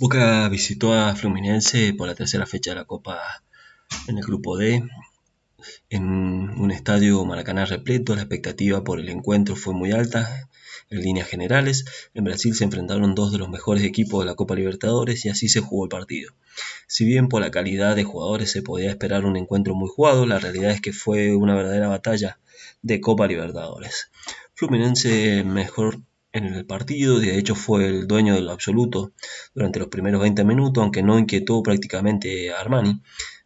Boca visitó a Fluminense por la tercera fecha de la Copa en el grupo D. En un estadio Maracaná repleto, la expectativa por el encuentro fue muy alta en líneas generales. En Brasil se enfrentaron dos de los mejores equipos de la Copa Libertadores y así se jugó el partido. Si bien por la calidad de jugadores se podía esperar un encuentro muy jugado, la realidad es que fue una verdadera batalla de Copa Libertadores. Fluminense mejor en el partido, de hecho fue el dueño del absoluto durante los primeros 20 minutos, aunque no inquietó prácticamente a Armani.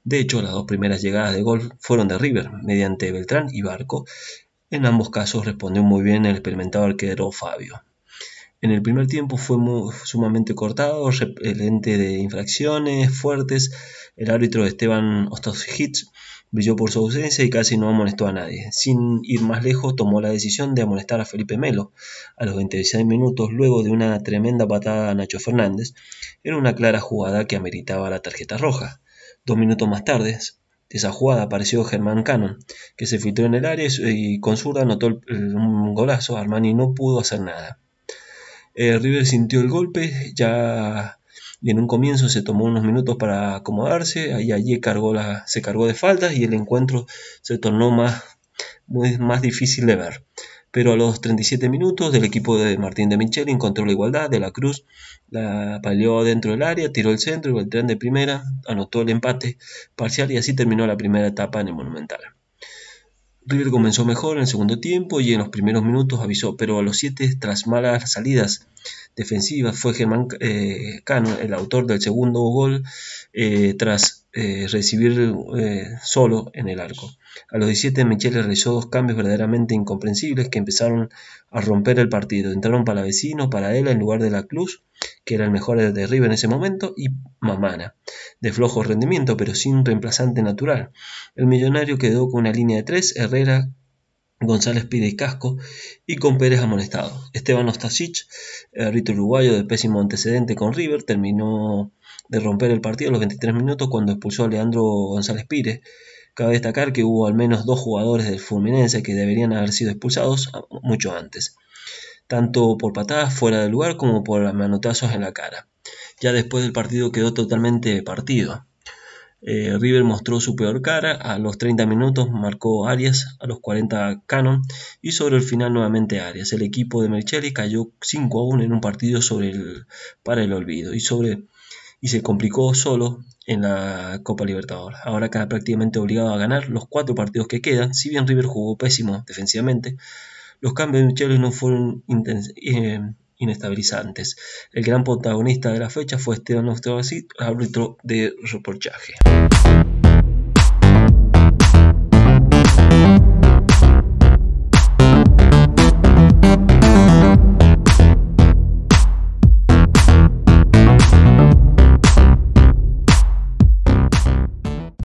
De hecho, las dos primeras llegadas de gol fueron de River, mediante Beltrán y Barco. En ambos casos respondió muy bien el experimentado arquero Fabio. En el primer tiempo fue sumamente cortado, repelente de infracciones fuertes. El árbitro Esteban Ostosjic brilló por su ausencia y casi no amonestó a nadie. Sin ir más lejos, tomó la decisión de amonestar a Felipe Melo a los 26 minutos, luego de una tremenda patada a Nacho Fernández, en una clara jugada que ameritaba la tarjeta roja. Dos minutos más tarde, de esa jugada apareció Germán Cannon, que se filtró en el área y con zurda anotó un golazo. Armani no pudo hacer nada. Eh, River sintió el golpe, ya y en un comienzo se tomó unos minutos para acomodarse, ahí allí cargó se cargó de faltas y el encuentro se tornó más, más difícil de ver. Pero a los 37 minutos del equipo de Martín de Michel encontró la igualdad de la Cruz, la palió dentro del área, tiró el centro y el tren de primera anotó el empate parcial y así terminó la primera etapa en el Monumental. River comenzó mejor en el segundo tiempo y en los primeros minutos avisó, pero a los 7, tras malas salidas defensiva fue Germán eh, Cano, el autor del segundo gol, eh, tras eh, recibir solo en el arco. A los 17, Michele realizó dos cambios verdaderamente incomprensibles que empezaron a romper el partido. Entraron para Vecino, para él, en lugar de la Cruz, que era el mejor de arriba en ese momento, y Mamana, de flojo rendimiento, pero sin reemplazante natural. El millonario quedó con una línea de tres, Herrera, González pide casco y con Pérez amonestado. Esteban Ostasic, rito uruguayo de pésimo antecedente con River, terminó de romper el partido a los 23 minutos cuando expulsó a Leandro González Pires. Cabe destacar que hubo al menos dos jugadores del Fluminense que deberían haber sido expulsados ah, mucho antes, tanto por patadas fuera de lugar como por manotazos en la cara. Ya después del partido quedó totalmente partido. Eh, River mostró su peor cara, a los 30 minutos marcó Arias, a los 40 Canon y sobre el final nuevamente Arias. El equipo de Merchelli cayó 5 a 1 en un partido sobre el, para el olvido y, se complicó solo en la Copa Libertadores. Ahora queda prácticamente obligado a ganar los cuatro partidos que quedan, si bien River jugó pésimo defensivamente. Los cambios de Merchelli no fueron intensos. Eh, inestabilizantes. El gran protagonista de la fecha fue Esteban Ostrovsky, árbitro de reportaje.